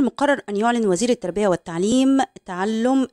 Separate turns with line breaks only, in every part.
المقرر أن يعلن وزير التربية والتعليم تعلم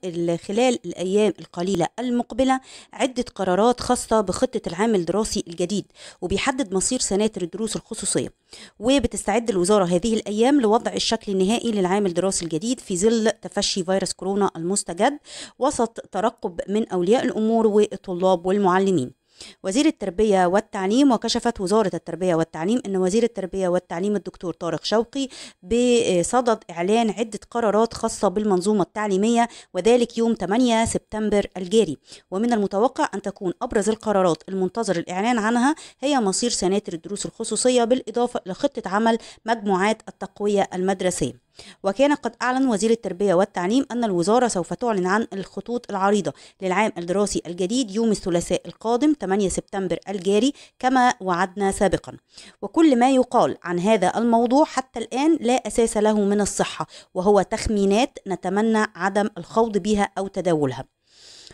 خلال الأيام القليلة المقبلة عدة قرارات خاصة بخطة العام الدراسي الجديد وبيحدد مصير سناتر الدروس الخصوصية وبتستعد الوزارة هذه الأيام لوضع الشكل النهائي للعام الدراسي الجديد في ظل تفشي فيروس كورونا المستجد وسط ترقب من أولياء الأمور والطلاب والمعلمين وزير التربية والتعليم وكشفت وزارة التربية والتعليم أن وزير التربية والتعليم الدكتور طارق شوقي بصدد إعلان عدة قرارات خاصة بالمنظومة التعليمية وذلك يوم 8 سبتمبر الجاري ومن المتوقع أن تكون أبرز القرارات المنتظر الإعلان عنها هي مصير سناتر الدروس الخصوصية بالإضافة لخطة عمل مجموعات التقوية المدرسية وكان قد أعلن وزير التربية والتعليم أن الوزارة سوف تعلن عن الخطوط العريضة للعام الدراسي الجديد يوم الثلاثاء القادم 8 سبتمبر الجاري كما وعدنا سابقا وكل ما يقال عن هذا الموضوع حتى الآن لا أساس له من الصحة وهو تخمينات نتمنى عدم الخوض بها أو تداولها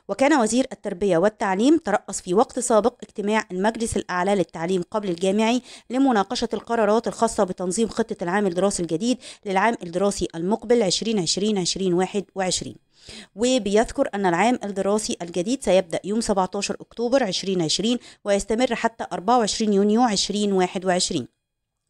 وكان وزير التربية والتعليم ترأس في وقت سابق اجتماع المجلس الأعلى للتعليم قبل الجامعي لمناقشة القرارات الخاصة بتنظيم خطة العام الدراسي الجديد للعام الدراسي المقبل 2020-2021 وبيذكر أن العام الدراسي الجديد سيبدأ يوم 17 أكتوبر 2020 ويستمر حتى 24 يونيو 2021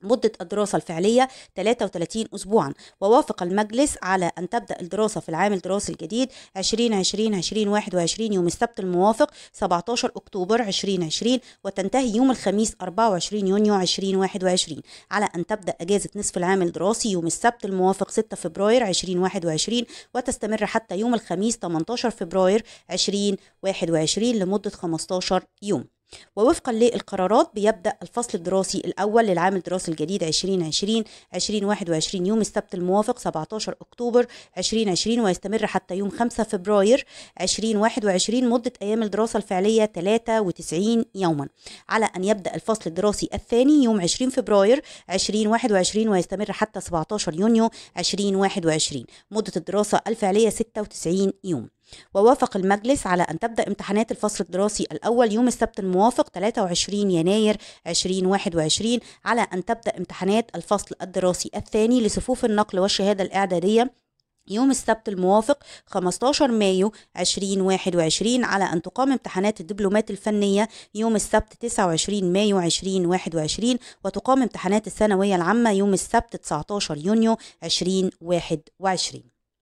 مدة الدراسة الفعلية 33 أسبوعا ووافق المجلس على أن تبدأ الدراسة في العام الدراسي الجديد 2020-2021 يوم السبت الموافق 17 أكتوبر 2020 وتنتهي يوم الخميس 24 يونيو 2021 على أن تبدأ أجازة نصف العام الدراسي يوم السبت الموافق 6 فبراير 2021 وتستمر حتى يوم الخميس 18 فبراير 2021 لمدة 15 يوم ووفقا للقرارات بيبدا الفصل الدراسي الاول للعام الدراسي الجديد 2020 2021 يوم السبت الموافق 17 اكتوبر 2020 ويستمر حتى يوم 5 فبراير 2021 مده ايام الدراسه الفعليه 93 يوما على ان يبدا الفصل الدراسي الثاني يوم 20 فبراير 2021 ويستمر حتى 17 يونيو 2021 مده الدراسه الفعليه 96 يوم ووافق المجلس على أن تبدأ امتحانات الفصل الدراسي الأول يوم السبت الموافق 23 يناير 2021 على أن تبدأ امتحانات الفصل الدراسي الثاني لصفوف النقل والشهادة الإعدادية يوم السبت الموافق 15 مايو 2021 على أن تقام امتحانات الدبلومات الفنية يوم السبت 29 مايو 2021 وتقام امتحانات الثانوية العامة يوم السبت 19 يونيو 2021